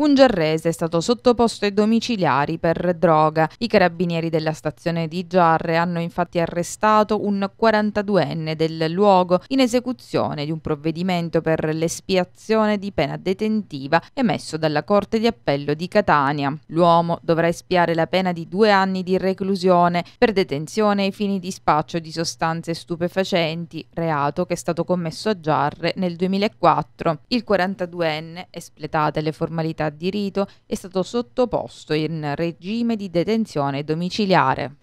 Un giarrese è stato sottoposto ai domiciliari per droga. I carabinieri della stazione di Giarre hanno infatti arrestato un 42enne del luogo in esecuzione di un provvedimento per l'espiazione di pena detentiva emesso dalla Corte di Appello di Catania. L'uomo dovrà espiare la pena di due anni di reclusione per detenzione ai fini di spaccio di sostanze stupefacenti, reato che è stato commesso a Giarre nel 2004. Il 42enne, espletate le formalità di è stato sottoposto in regime di detenzione domiciliare.